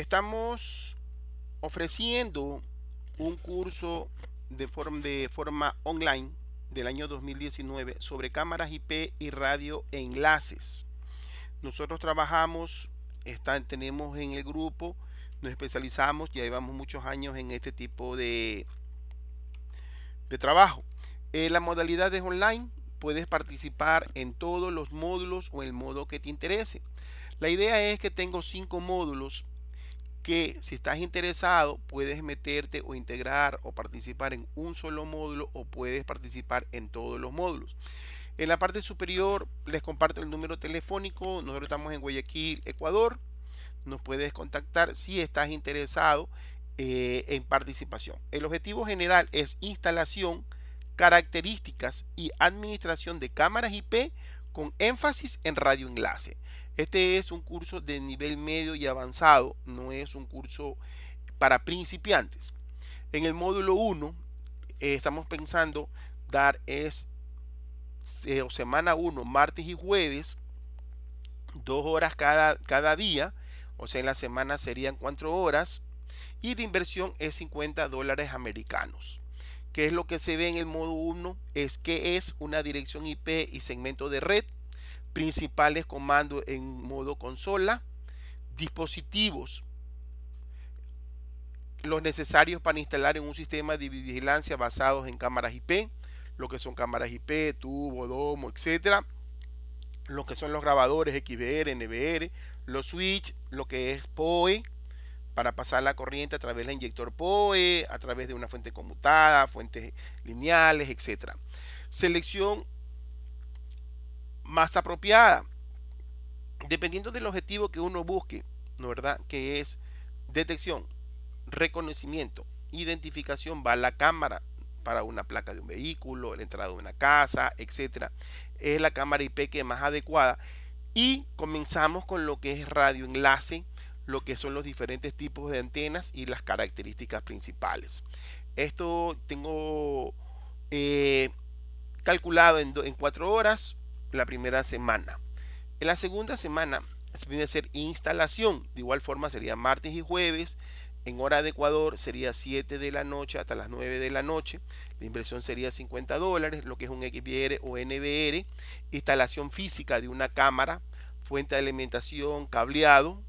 Estamos ofreciendo un curso de, de forma online del año 2019 sobre cámaras IP y radio e enlaces. Nosotros trabajamos, tenemos en el grupo, nos especializamos, ya llevamos muchos años en este tipo de, de trabajo. Eh, la modalidad es online, puedes participar en todos los módulos o el modo que te interese. La idea es que tengo cinco módulos que si estás interesado puedes meterte o integrar o participar en un solo módulo o puedes participar en todos los módulos. En la parte superior les comparto el número telefónico. Nosotros estamos en Guayaquil, Ecuador. Nos puedes contactar si estás interesado eh, en participación. El objetivo general es instalación, características y administración de cámaras IP con énfasis en radioenlace. Este es un curso de nivel medio y avanzado, no es un curso para principiantes. En el módulo 1 eh, estamos pensando dar es eh, semana 1, martes y jueves, dos horas cada, cada día, o sea, en la semana serían cuatro horas, y de inversión es 50 dólares americanos qué es lo que se ve en el modo 1, es que es una dirección IP y segmento de red, principales comandos en modo consola, dispositivos, los necesarios para instalar en un sistema de vigilancia basados en cámaras IP, lo que son cámaras IP, tubo, domo, etcétera, lo que son los grabadores XBR, NBR, los switch, lo que es POE, para pasar la corriente a través del inyector POE, a través de una fuente conmutada, fuentes lineales, etc. Selección más apropiada, dependiendo del objetivo que uno busque, ¿no verdad? Que es detección, reconocimiento, identificación, va la cámara para una placa de un vehículo, la entrada de una casa, etc. Es la cámara IP que es más adecuada. Y comenzamos con lo que es radioenlace enlace lo que son los diferentes tipos de antenas y las características principales. Esto tengo eh, calculado en, cuatro horas la primera semana. En la segunda semana viene a ser instalación. De igual forma sería martes y jueves. En hora de Ecuador sería 7 de la noche hasta las 9 de la noche. La inversión sería 50 dólares, lo que es un XBR o NBR. Instalación física de una cámara, fuente de alimentación, cableado,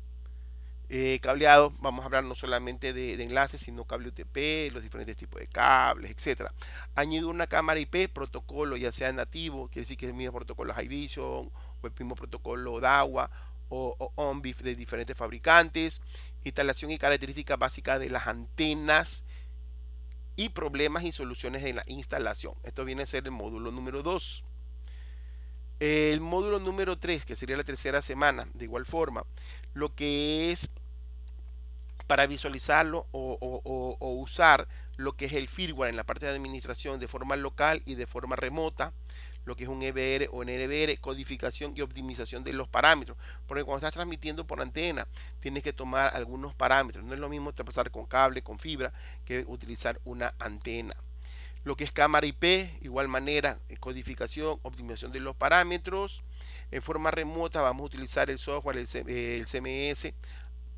eh, cableado, vamos a hablar no solamente de, enlaces, sino cable UTP, los diferentes tipos de cables, etcétera. Añido una cámara IP, protocolo ya sea nativo, quiere decir que es el mismo protocolo HiVision, o el mismo protocolo de o, o de diferentes fabricantes, instalación y características básicas de las antenas y problemas y soluciones en la instalación. Esto viene a ser el módulo número 2. El módulo número 3, que sería la tercera semana, de igual forma, lo que es para visualizarlo o, usar lo que es el firmware en la parte de administración de forma local y de forma remota, lo que es un EBR o NRBR, codificación y optimización de los parámetros. Porque cuando estás transmitiendo por antena, tienes que tomar algunos parámetros. No es lo mismo pasar con cable, con fibra, que utilizar una antena lo que es cámara IP, igual manera, eh, codificación, optimización de los parámetros. En forma remota vamos a utilizar el software, el, CMS, eh,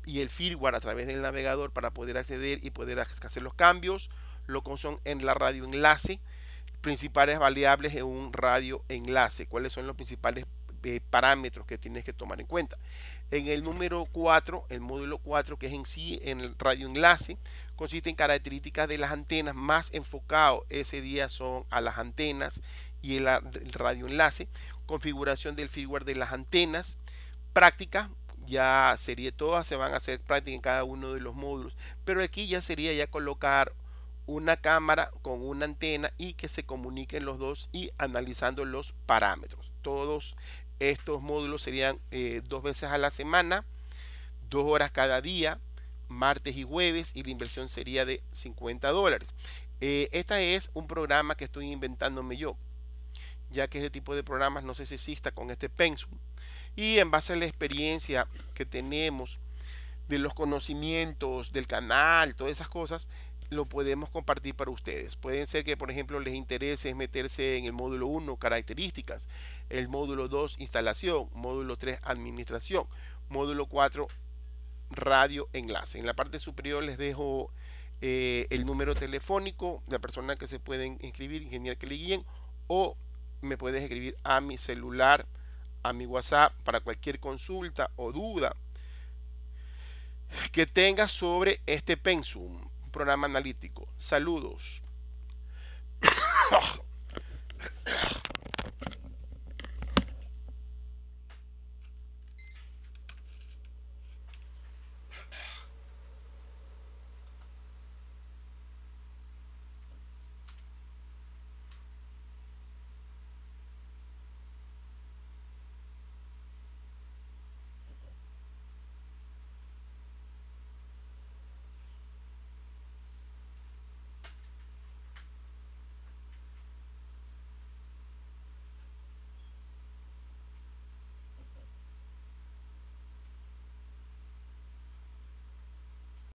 y el firmware a través del navegador para poder acceder y poder hacer los cambios, lo que son en la radio enlace, principales variables en un radio enlace, cuáles son los principales eh, parámetros que tienes que tomar en cuenta. En el número 4, el módulo 4, que es en sí en el radio enlace, consiste en características de las antenas, más enfocado ese día son a las antenas y el, radio enlace, configuración del firmware de las antenas, Práctica ya sería, todas se van a hacer práctica en cada uno de los módulos, pero aquí ya sería ya colocar una cámara con una antena y que se comuniquen los dos y analizando los parámetros. Todos estos módulos serían eh, dos veces a la semana, dos horas cada día, martes y jueves y la inversión sería de 50 dólares. Eh, este es un programa que estoy inventándome yo, ya que ese tipo de programas no sé si exista con este Pensum y en base a la experiencia que tenemos de los conocimientos del canal, todas esas cosas, lo podemos compartir para ustedes. Pueden ser que, por ejemplo, les interese meterse en el módulo 1, características, el módulo 2, instalación, módulo 3, administración, módulo 4, radio enlace. En la parte superior les dejo eh, el número telefónico, la persona que se pueden inscribir, ingeniero que le guíen, o me puedes escribir a mi celular a mi WhatsApp para cualquier consulta o duda que tengas sobre este Pensum, programa analítico. Saludos.